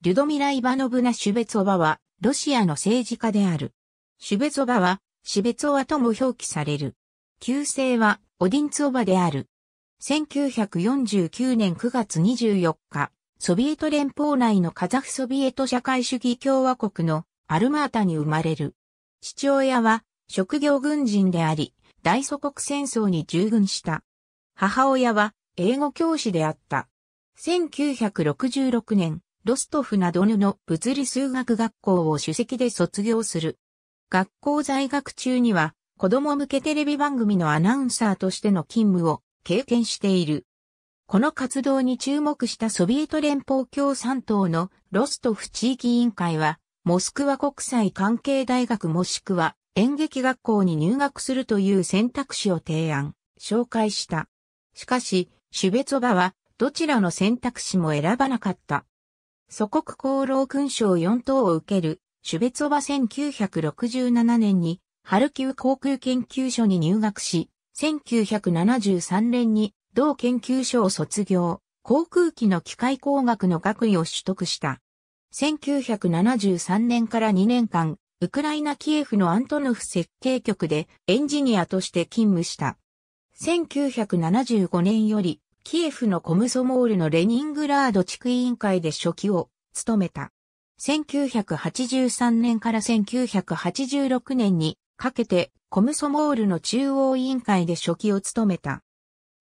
リュドミラ・イバノブナ・シュベツオバは、ロシアの政治家である。シュベツオバは、シュベツオワとも表記される。旧姓は、オディンツオバである。1949年9月24日、ソビエト連邦内のカザフソビエト社会主義共和国のアルマータに生まれる。父親は、職業軍人であり、大祖国戦争に従軍した。母親は、英語教師であった。1966年、ロストフなどの物理数学学校を主席で卒業する。学校在学中には子供向けテレビ番組のアナウンサーとしての勤務を経験している。この活動に注目したソビエト連邦共産党のロストフ地域委員会は、モスクワ国際関係大学もしくは演劇学校に入学するという選択肢を提案、紹介した。しかし、シュベツバはどちらの選択肢も選ばなかった。祖国功労勲章4等を受ける、シュベツオは1967年に、ハルキウ航空研究所に入学し、1973年に同研究所を卒業、航空機の機械工学の学位を取得した。1973年から2年間、ウクライナキエフのアントノフ設計局でエンジニアとして勤務した。1975年よりキエフのコムソモールのレニングラード地区委員会で書記を務めた。1983年から1986年にかけてコムソモールの中央委員会で書記を務めた。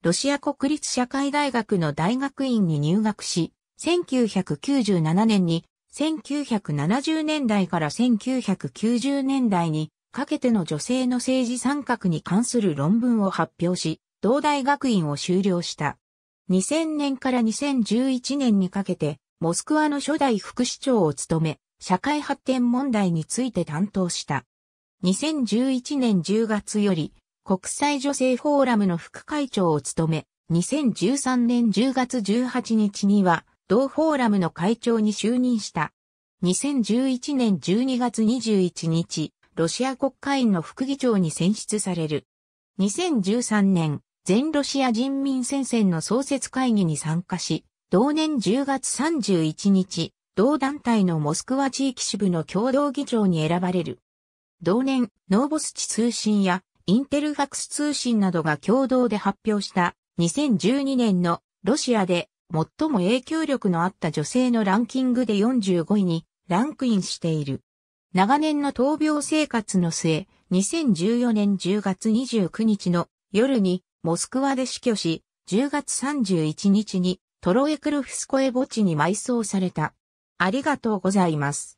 ロシア国立社会大学の大学院に入学し、1997年に1970年代から1990年代にかけての女性の政治参画に関する論文を発表し、同大学院を修了した。2000年から2011年にかけて、モスクワの初代副市長を務め、社会発展問題について担当した。2011年10月より、国際女性フォーラムの副会長を務め、2013年10月18日には、同フォーラムの会長に就任した。2011年12月21日、ロシア国会員の副議長に選出される。2013年、全ロシア人民戦線の創設会議に参加し、同年10月31日、同団体のモスクワ地域支部の共同議長に選ばれる。同年、ノーボスチ通信やインテルファクス通信などが共同で発表した2012年のロシアで最も影響力のあった女性のランキングで45位にランクインしている。長年の闘病生活の末、2014年10月29日の夜にモスクワで死去し、10月31日にトロエクルフスコエ墓地に埋葬された。ありがとうございます。